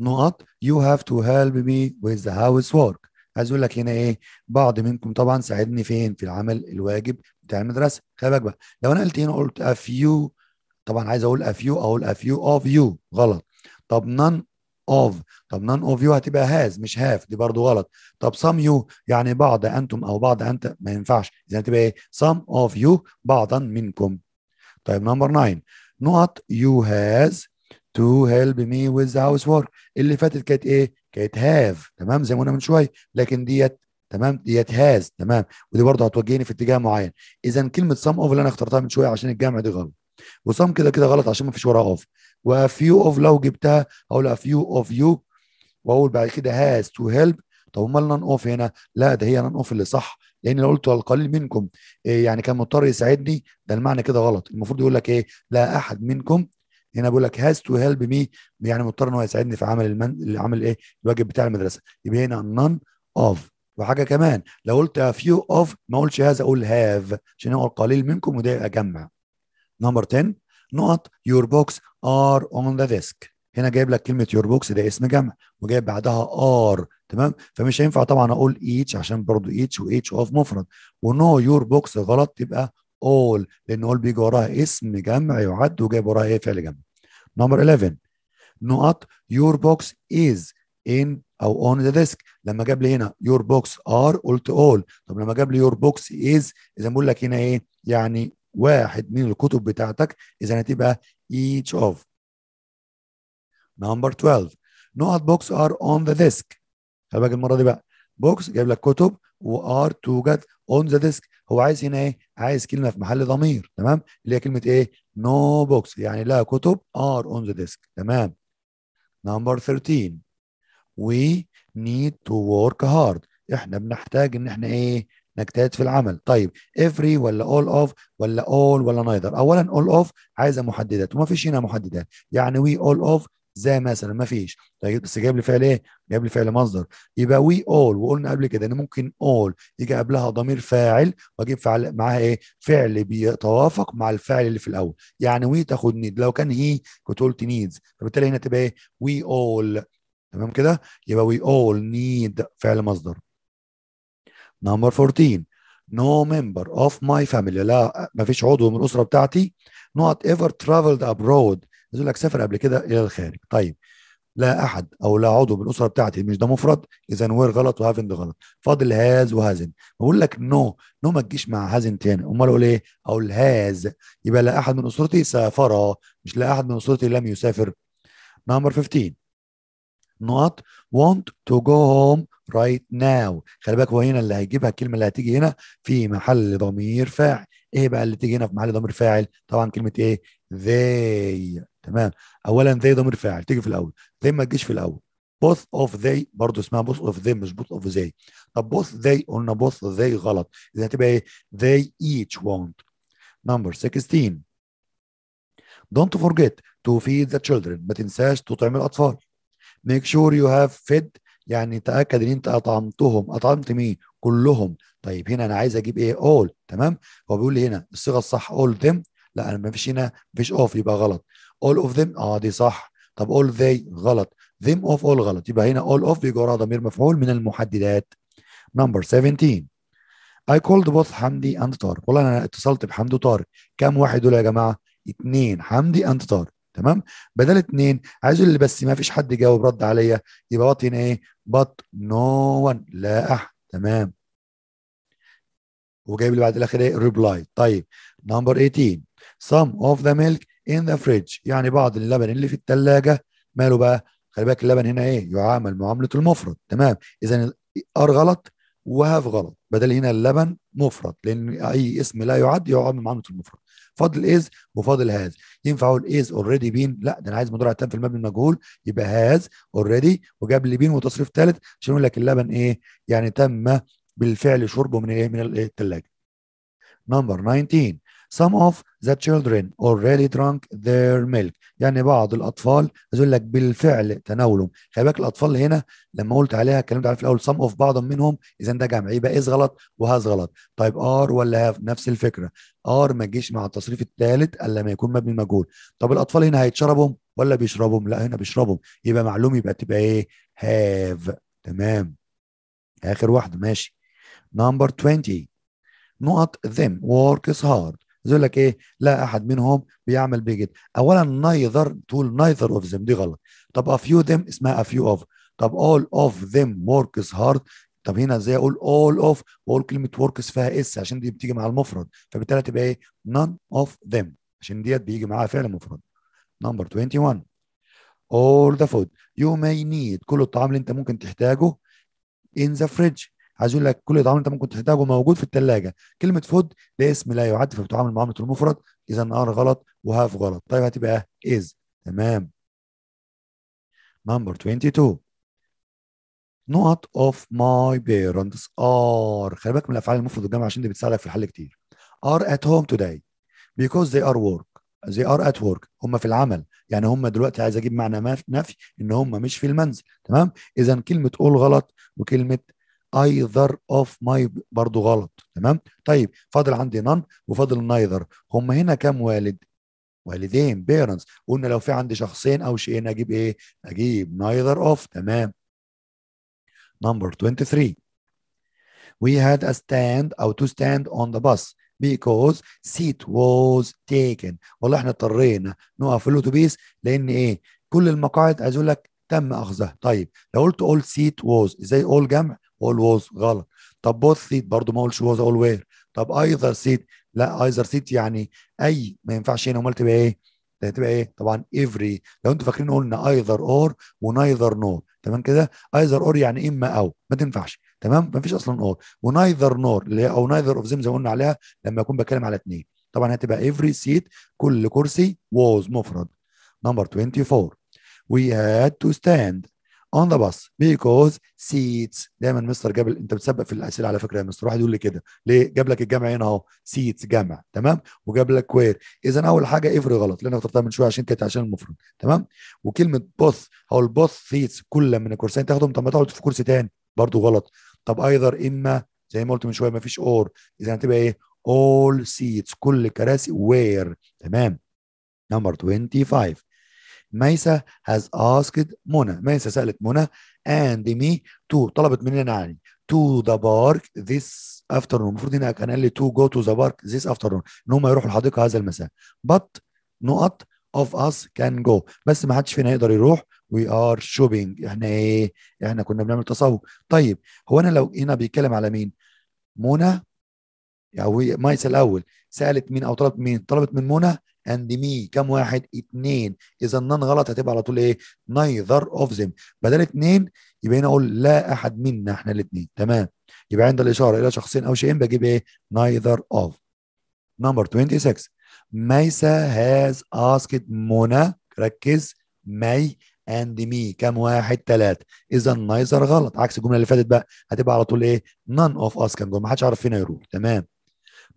نقط you have to help me with the housework عايز اقول لك هنا ايه بعض منكم طبعا ساعدني فين في العمل الواجب بتاع المدرسه خلي بالك لو انا قلت هنا قلت افيو طبعا عايز اقول افيو اقول افيو اوف يو غلط طب نان اوف طب نان اوف يو هتبقى هاز مش هاف دي برضو غلط طب سام يو يعني بعض انتم او بعض انت ما ينفعش اذا هتبقى ايه سام اوف يو بعضا منكم طيب نمبر 9 not يو هاز تو هيلب مي with هاوس وورك اللي فاتت كانت ايه كانت هاف تمام زي ما قلنا من شويه لكن ديت تمام ديت هاز تمام ودي برضه هتوجهني في اتجاه معين اذا كلمه سام اوف اللي انا اخترتها من شويه عشان الجمع دي غلط وسام كده كده غلط عشان ما فيش وراها اوف وفيو اوف لو جبتها هقول افيو اوف يو واقول بعد كده هاز تو هيلب طب امال نان اوف هنا لا ده هي نان اوف اللي صح لان لو قلت القليل منكم إيه يعني كان مضطر يساعدني ده المعنى كده غلط المفروض يقول لك ايه لا احد منكم هنا يعني بيقول لك هاز تو هيلب مي يعني مضطر ان هو يساعدني في عمل المن... عمل ايه الواجب بتاع المدرسه يبقى هنا نون اوف وحاجه كمان لو قلت فيو اوف ما اقولش هذا اقول هاف عشان هو القليل منكم وده يبقى جمع. نمبر 10 نقط يور بوكس ار اون ذا ديسك هنا جايب لك كلمه يور بوكس ده اسم جمع وجايب بعدها ار تمام فمش هينفع طبعا اقول ايتش عشان برضو ايتش وايتش اوف مفرد ونو يور بوكس غلط تبقى all لان all بيجي وراها اسم جمع يعد وجايب وراها ايه فعل جمع نمبر 11 نقط your box is in او on the desk لما جاب لي هنا your box are قلت all طب لما جاب لي your box is اذا بقول لك هنا ايه يعني واحد من الكتب بتاعتك اذا هتبقى each of نمبر 12 نقط box are on the ديسك خلي بالك المره دي بقى بوكس جايب لك كتب وار توجد اون ذا ديسك هو عايز هنا ايه عايز كلمه في محل ضمير تمام اللي هي كلمه ايه نو no بوكس يعني لا كتب ار اون ذا ديسك تمام نمبر 13 وي نيد تو ورك هارد احنا بنحتاج ان احنا ايه نجتهد في العمل طيب افري ولا اول اوف ولا اول ولا نايدر اولا اول اوف عايزه محددات وما فيش هنا محددات يعني وي اول اوف زي مثلا ما فيش طيب بس جايب لي فعل ايه؟ جايب لي فعل مصدر يبقى وي اول وقلنا قبل كده ان ممكن اول يجي قبلها ضمير فاعل واجيب فعل معاها ايه؟ فعل بيتوافق مع الفعل اللي في الاول يعني وي تاخد نيد لو كان هي كنت قلت نيدز فبالتالي هنا تبقى ايه؟ وي اول تمام كده؟ يبقى وي اول نيد فعل مصدر نمبر 14 نو ممبر اوف ماي فاميلي لا ما فيش عضو من الاسره بتاعتي not ever traveled abroad يقول لك سافر قبل كده الى الخارج طيب لا احد او لا عضو من الاسره بتاعتي مش ده مفرد اذا وير غلط وهافند غلط فاضل هاز وهازن بقول لك نو نو ما تجيش مع هازن تاني امال اقول ايه اقول هاز يبقى لا احد من اسرتي سافر مش لا احد من اسرتي لم يسافر نمبر 15 نوت want to go home right now خلي بالك هو هنا اللي هيجيبها الكلمه اللي هتيجي هنا في محل ضمير فاعل ايه بقى اللي تيجي هنا في محل ضمير فاعل طبعا كلمه ايه they تمام اولا they ضمير فاعل تيجي في الاول زي ما تجيش في الاول both of they برضه اسمها both of them مش both of they طب both they قلنا both they غلط اذا هتبقى ايه they each want number 16 don't forget to feed the children ما تنساش تطعم الاطفال make sure you have fed يعني تاكد ان انت اطعمتهم اطعمت مين كلهم طيب هنا انا عايز اجيب ايه all تمام هو بيقول لي هنا الصيغه الصح all them لا انا ما فيش هنا ما فيش اوف يبقى غلط all of them اه دي صح طب all they غلط them of all غلط يبقى هنا all of بيجي وراها ضمير مفعول من المحددات number 17 I called both حمدي and طارق والله انا اتصلت بحمدي وطارق كم واحد دول يا جماعه؟ اثنين حمدي and طارق تمام بدل اثنين عايز اللي بس ما فيش حد جاوب رد عليا يبقى بط هنا ايه؟ بط نو no one لا احد تمام وجايب اللي بعد الاخر ايه؟ ريبلاي طيب نمبر 18 some of the milk in the fridge يعني بعض اللبن اللي في الثلاجه ماله بقى خلي بالك اللبن هنا ايه يعامل معامله المفرد تمام اذا ار غلط وهاف غلط بدل هنا اللبن مفرد لان اي اسم لا يعد يعامل معامله المفرد فاضل از وفاضل هاز ينفع اقول از اوريدي بين لا ده انا عايز مضارع تام في المبني المجهول يبقى هاز اوريدي وجاب لي بين وتصريف ثالث عشان يقول لك اللبن ايه يعني تم بالفعل شربه من ايه من الثلاجه نمبر 19 Some of the children already drank their milk يعني بعض الأطفال عايز لك بالفعل تناولهم خلي بالك الأطفال هنا لما قلت عليها اتكلمت عليها في الأول some of بعض منهم إذا ده جمع يبقى از غلط وهذا غلط طيب آر ولا هاف نفس الفكرة آر ما تجيش مع التصريف الثالث إلا ما يكون مبني مجهول طب الأطفال هنا هيتشربهم ولا بيشربهم لا هنا بيشربهم يبقى معلوم يبقى تبقى إيه هاف تمام آخر واحدة ماشي نمبر 20 not them works hard يقول لك ايه لا احد منهم بيعمل بجد اولا نايذر تقول نايذر اوف ذم دي غلط طب ا فيو ذم اسمها ا فيو اوف طب اول اوف ذم وركس هارد طب هنا ازاي اقول اول اوف واقول كلمه وركس فيها اس عشان دي بتيجي مع المفرد فبالتالي تبقى ايه نون اوف ذم عشان ديت بيجي معاها فعل مفرد نمبر 21 all the food you may need كل الطعام اللي انت ممكن تحتاجه in the fridge عايز اقول لك كل طعام انت ممكن تحتاجه موجود في الثلاجه كلمه فود ده اسم لا يعد فبتعامل معامله المفرد اذا ار غلط وهاف غلط طيب هتبقى از تمام نمبر 22 نوت اوف ماي بيرنتس ار خلي بالك من الافعال المفرد الجامعة عشان دي بتساعدك في الحل كتير ار ات هوم توداي بيكوز ذي ار ورك ذي ار ات ورك هم في العمل يعني هم دلوقتي عايز اجيب معنى نفي ان هم مش في المنزل تمام اذا كلمه اول غلط وكلمه ايذر اوف ماي برضو غلط تمام طيب فاضل عندي نان وفاضل نايذر هم هنا كام والد والدين بيرنتس قلنا لو في عندي شخصين او شيئين اجيب ايه اجيب نايذر اوف تمام نمبر 23 we had a stand او to stand on the bus because seat was taken والله احنا اضطرينا نقف في الاتوبيس لان ايه كل المقاعد عايز اقول لك تم اخذها طيب لو قلت all seat was ازاي all جمع always غلط طب both seat برضه ما اقولش was all وير طب ايذر سيت لا ايذر سيت يعني اي ما ينفعش هنا امال تبقى ايه؟ هتبقى ايه؟ طبعا افري لو انتوا فاكرين قلنا ايذر اور ونايذر نور تمام كده؟ ايذر اور يعني اما او ما تنفعش تمام؟ ما فيش اصلا اور ونايذر نور اللي هي او نايذر اوف زي ما قلنا عليها لما اكون بتكلم على اثنين طبعا هتبقى افري سيت كل كرسي was مفرد نمبر 24 وي هاد تو ستاند اون ذا باص بيكوز سيتس دايما مستر جاب انت بتسبق في الاسئله على فكره يا مستر واحد يقول لي كده ليه جاب لك الجمع هنا اهو سيتس جمع تمام وجاب لك وير اذا اول حاجه افري غلط لان اخترتها من شويه عشان كانت عشان المفرد تمام وكلمه بوث او البوث سيتس كل من الكرسيين تاخدهم طب ما تقعد في كرسي تاني برضه غلط طب ايذر اما زي ما قلت من شويه ما فيش اور اذا هتبقى ايه اول سيتس كل كراسي وير تمام نمبر 25 ميسا has asked منى ميسا سألت منى and me to طلبت مننا يعني to the park this afternoon المفروض هنا كان قال لي to go to the park this afternoon ان هم يروحوا الحديقه هذا المساء but نقط of us can go بس ما حدش فينا يقدر يروح we are shopping احنا ايه احنا كنا بنعمل تسوق طيب هو انا لو هنا بيتكلم على مين منى او يعني مايس الاول سالت مين او طلبت مين طلبت من منى اند مي كم واحد اثنين اذا نان غلط هتبقى على طول ايه نايذر اوف ذيم بدل اثنين يبقى هنا اقول لا احد منا احنا الاثنين تمام يبقى عند الاشاره الى شخصين او شيئين بجيب ايه نايذر اوف نمبر 26 ميسا هاز اسكت منى ركز مي اند مي كم واحد ثلاثة اذا نايذر غلط عكس الجمله اللي فاتت بقى هتبقى على طول ايه نان اوف اس كان ما حدش عارف فينا يروح تمام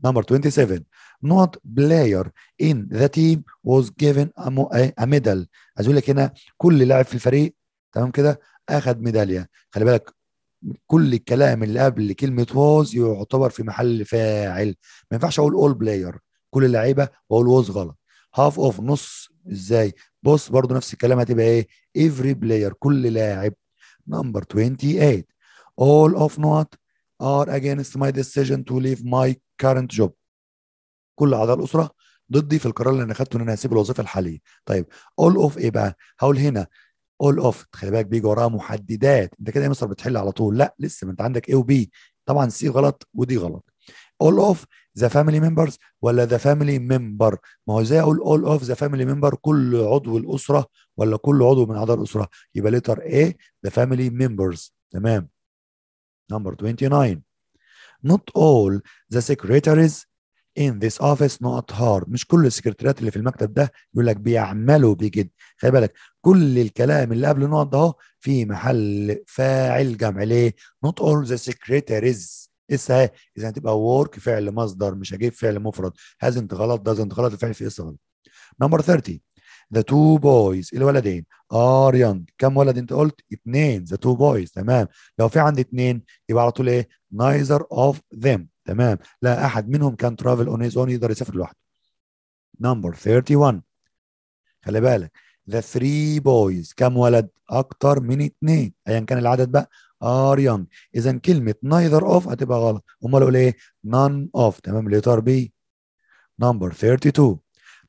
نمبر 27 not player in the team was given a medal عايز اقول لك هنا كل لاعب في الفريق تمام كده اخذ ميداليه خلي بالك كل الكلام اللي قبل كلمه was يعتبر في محل فاعل ما ينفعش اقول all player كل اللعيبه واقول was غلط هاف اوف نص ازاي بص برضو نفس الكلام هتبقى ايه every player كل لاعب number 28 all of not are against my decision to leave my current job كل اعضاء الاسره ضدي في القرار اللي انا اخدته ان انا هسيب الوظيفه الحاليه طيب اول اوف ايه بقى هقول هنا اول اوف خلي بالك بيجي وراها محددات انت كده يا مستر بتحل على طول لا لسه ما انت عندك اي وبي طبعا سي غلط ودي غلط اول اوف ذا فاميلي ممبرز ولا ذا فاميلي ممبر ما هو ازاي اقول اول اوف ذا فاميلي ممبر كل عضو الاسره ولا كل عضو من اعضاء الاسره يبقى ليتر اي ذا فاميلي ممبرز تمام نمبر 29 not all the secretaries in this office not hard مش كل السكرتيرات اللي في المكتب ده يقول لك بيعملوا بجد خلي بالك كل الكلام اللي قبل النقط ده في محل فاعل جمع ليه not all the secretaries اسا إيه؟ اذا هتبقى work فعل مصدر مش هجيب فعل مفرد انت غلط انت غلط الفعل في اسا غلط نمبر 30 the two boys إيه الولدين are young كم ولد انت قلت اثنين the two boys تمام لو في عندي اثنين يبقى على طول ايه neither of them تمام لا احد منهم كان ترافل اون هيز اون يقدر يسافر لوحده نمبر 31 خلي بالك ذا ثري بويز كم ولد اكتر من اثنين ايا كان العدد بقى ار يونج اذا كلمه نايذر اوف هتبقى غلط امال اقول ايه نون اوف تمام ليتر بي نمبر 32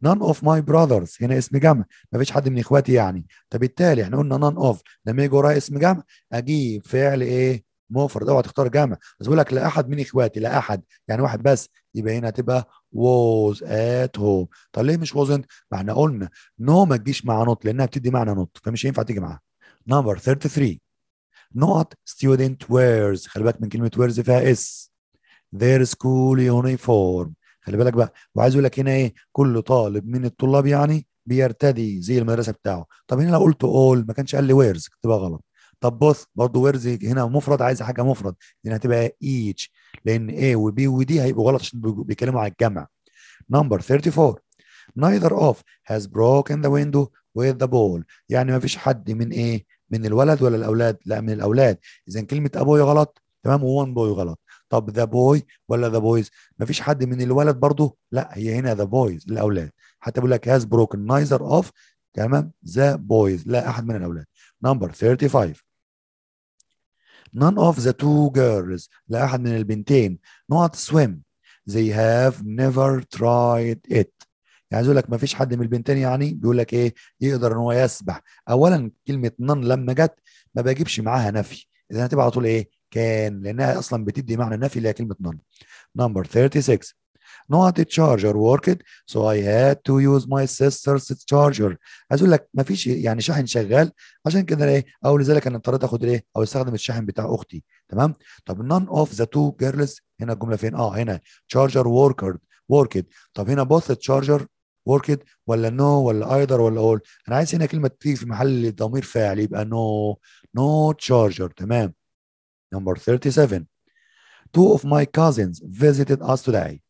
none of my brothers هنا اسم جمع ما فيش حد من اخواتي يعني فبالتالي احنا قلنا none of لما يجي ورايا اسم جمع اجيب فعل ايه موفر اوعى تختار جامع بس بقول لك لا احد من اخواتي لا احد يعني واحد بس يبقى هنا هتبقى was at home طب ليه مش wasn't ما احنا قلنا نو ما تجيش مع نوت لانها بتدي معنى نوت فمش هينفع تيجي معاها نمبر 33 نوت ستيودنت ويرز خلي بالك من كلمه ويرز فيها اس their school uniform خلي بالك بقى وعايز اقول لك هنا ايه كل طالب من الطلاب يعني بيرتدي زي المدرسه بتاعه طب هنا لو قلت اول ما كانش قال لي ويرز كنت بقى غلط طب بص برضه ورزي هنا مفرد عايز حاجه مفرد دي هتبقى ايتش لان ايه وبي ودي هيبقوا غلط عشان بيتكلموا على الجمع نمبر 34 neither of has broken the window with the ball يعني ما فيش حد من ايه من الولد ولا الاولاد لا من الاولاد اذا كلمه ابوي غلط تمام وون بوي غلط طب ذا بوي ولا ذا بويز ما فيش حد من الولد برضه لا هي هنا ذا بويز الاولاد حتى بيقول لك هاز بروكن نايزر اوف تمام ذا بويز لا احد من الاولاد نمبر 35 none of the two girls لا أحد من البنتين not swim they have never tried it يعني يقول لك ما فيش حد من البنتين يعني بيقول لك ايه يقدر ان هو يسبح اولا كلمه نن لما جت ما بجيبش معاها نفي اذا هتبقى على طول ايه كان لانها اصلا بتدي معنى نفي لكلمه نن نمبر 36 not a charger worked so I had to use my sister's charger عايز اقول لك ما فيش يعني شاحن شغال عشان كده ايه او لذلك انا اضطريت اخد الايه او استخدم الشاحن بتاع اختي تمام طب none of the two girls هنا الجمله فين اه هنا charger worked worked طب هنا both charger worked ولا نو no ولا ايدر ولا اول انا عايز هنا كلمه تيجي في محل ضمير فاعل يبقى نو نو تشارجر تمام نمبر 37 two of my cousins visited us today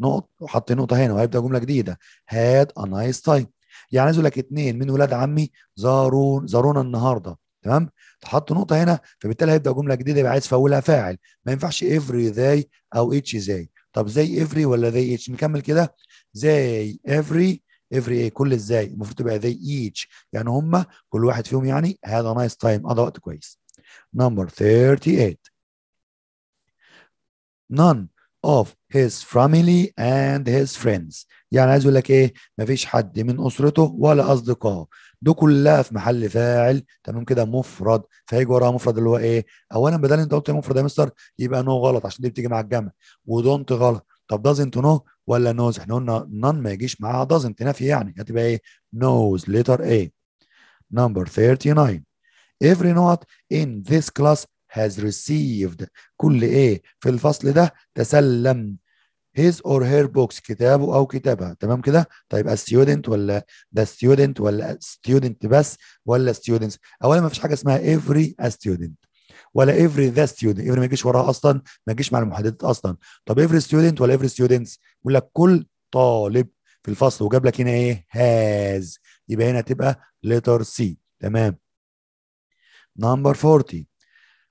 نقط وحط نقطه هنا وهيبدا جمله جديده هاد ا نايس تايم يعني عايز اقول لك اثنين من ولاد عمي زارون زارونا النهارده تمام تحط نقطه هنا فبالتالي هيبدا جمله جديده يبقى عايز فاولها فاعل ما ينفعش افري ذاي او اتش ذاي طب زي افري ولا ذي اتش نكمل كده زي افري افري ايه كل ازاي المفروض تبقى ذي ايتش يعني هم كل واحد فيهم يعني هذا نايس تايم قضى وقت كويس نمبر 38 none of his family and his friends يعني عايز يقول لك ايه مفيش حد من اسرته ولا اصدقائه دول كلها في محل فاعل تمام كده مفرد فهيجي وراها مفرد اللي هو ايه اولا بدل انت قلت مفرد يا مستر يبقى نو غلط عشان دي بتيجي مع الجمع ودونت غلط طب دازنت نو ولا نوز احنا قلنا نان ما يجيش معاها دازنت نفي يعني هتبقى ايه نوز ليتر ايه نمبر 39 every note in this class has received كل ايه في الفصل ده تسلم his or her books كتابه او كتابها تمام كده طيب a student ولا the student ولا student بس ولا students اولا ما فيش حاجه اسمها every a student ولا every the student every ما يجيش وراها اصلا ما يجيش مع المحددات اصلا طب every student ولا every students يقول لك كل طالب في الفصل وجاب لك هنا ايه has يبقى هنا تبقى letter C تمام number 40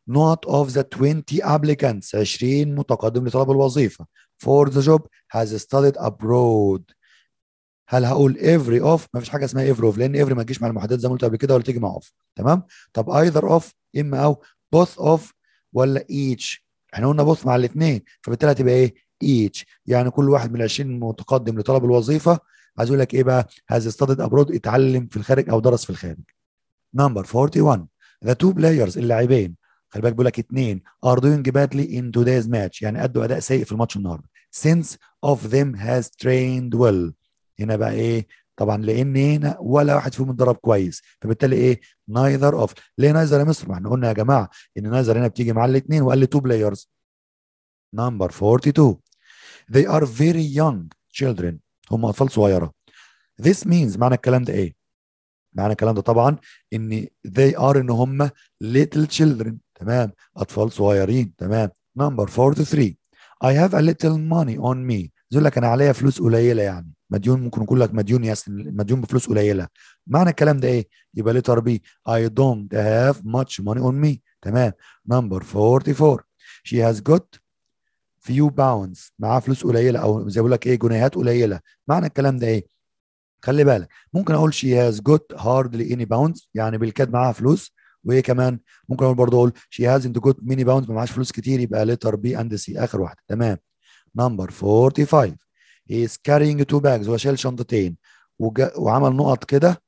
not of the 20 applicants 20 متقدم لطلب الوظيفة for the job has studied abroad هل هقول every of ما فيش حاجة اسمها every of لأن every ما تجيش مع المحدد زي ما قلت قبل كده ولا تيجي مع of تمام طب either of إما أو both of ولا each احنا قلنا both مع الاثنين فبالتالي هتبقى إيه each يعني كل واحد من ال 20 متقدم لطلب الوظيفة عايز اقول لك ايه بقى has studied abroad اتعلم في الخارج او درس في الخارج نمبر 41 ذا تو بلايرز اللاعبين خلي بالك بيقول لك اثنين ار دوينج بادلي ان تودايز ماتش يعني ادوا اداء سيء في الماتش النهارده since of them has trained well هنا بقى ايه طبعا لان هنا ولا واحد فيهم اتدرب كويس فبالتالي ايه نايذر اوف ليه نايذر يا مصر ما احنا قلنا يا جماعه ان نايذر هنا بتيجي مع الاثنين وقال لي تو بلايرز نمبر 42 they are very young children هم اطفال صغيره this means معنى الكلام ده ايه معنى الكلام ده طبعا ان they are ان هم little children تمام اطفال صغيرين تمام نمبر 43 I have a little money on me يقول لك انا عليا فلوس قليله يعني مديون ممكن يقول لك مديون يا مديون بفلوس قليله معنى الكلام ده ايه يبقى ليه بي I don't have much money on me تمام نمبر 44 she has got few pounds معاه فلوس قليله او زي بقول لك ايه جنيهات قليله معنى الكلام ده ايه خلي بالك ممكن اقول she has got hardly any pounds يعني بالكاد معاها فلوس وايه كمان ممكن اقول برضه اقول شي هازنت جوت ميني باوند ما معهاش فلوس كتير يبقى ليتر بي اند سي اخر واحده تمام نمبر 45 هي از كارينج تو باجز هو شايل شنطتين وعمل نقط كده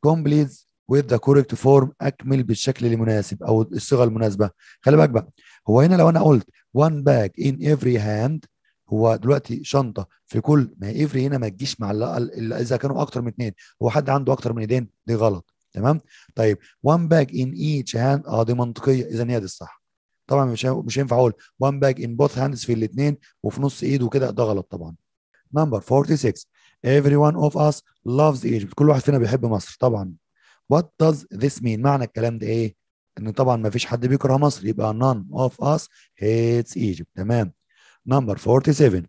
كومبليت وذ ذا كوركت فورم اكمل بالشكل المناسب او الصيغه المناسبه خلي بالك بقى هو هنا لو انا قلت وان باج ان افري هاند هو دلوقتي شنطه في كل ما افري هنا ما تجيش مع اذا كانوا اكتر من اثنين هو حد عنده اكتر من ايدين دي غلط تمام طيب one bag in each hand اه دي منطقيه اذا هي دي الصح طبعا مش مش هينفع اقول one bag in both hands في الاثنين وفي نص ايد وكده ده غلط طبعا number 46 every one of us loves Egypt كل واحد فينا بيحب مصر طبعا what does this mean معنى الكلام ده ايه ان طبعا ما فيش حد بيكره مصر يبقى none of us hates Egypt تمام number 47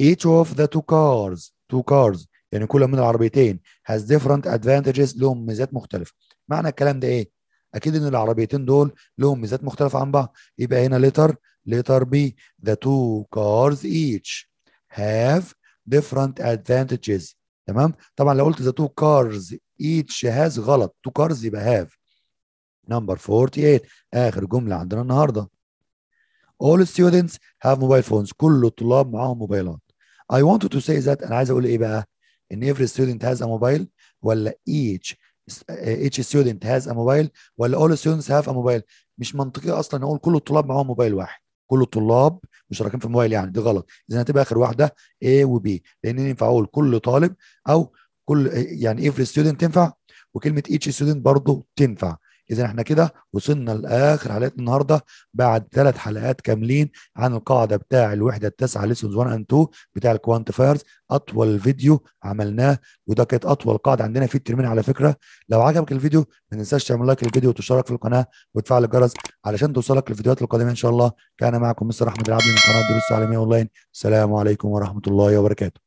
each of the two cars two cars يعني كل من العربيتين has different advantages لهم ميزات مختلفه معنى الكلام ده ايه اكيد ان العربيتين دول لهم ميزات مختلفه عن بعض يبقى هنا letter letter B the two cars each have different advantages تمام طبعا لو قلت the two cars each has غلط two cars يبقى have number 48 اخر جمله عندنا النهارده all students have mobile phones كل الطلاب معاهم موبايلات I wanted to say that انا عايز اقول ايه بقى ان every student has a mobile ولا each each student has a mobile ولا all students have a mobile مش منطقي اصلا اقول كل الطلاب معاهم موبايل واحد كل الطلاب مشتركين في الموبايل يعني دي غلط اذا هتبقى اخر واحده A و B لان ينفع اقول كل طالب او كل يعني every student تنفع وكلمه each student برضه تنفع اذا احنا كده وصلنا لاخر حلقه النهارده بعد ثلاث حلقات كاملين عن القاعده بتاع الوحده التاسعه ليسونز 1 اند 2 بتاع الكوانتيفايرز اطول فيديو عملناه وده كانت اطول قاعده عندنا في الترمين على فكره لو عجبك الفيديو ما تنساش تعمل لايك للفيديو وتشترك في القناه وتفعل الجرس علشان توصلك الفيديوهات القادمه ان شاء الله كان معكم مستر احمد العبد من قناه دروس تعليميه اونلاين السلام عليكم ورحمه الله وبركاته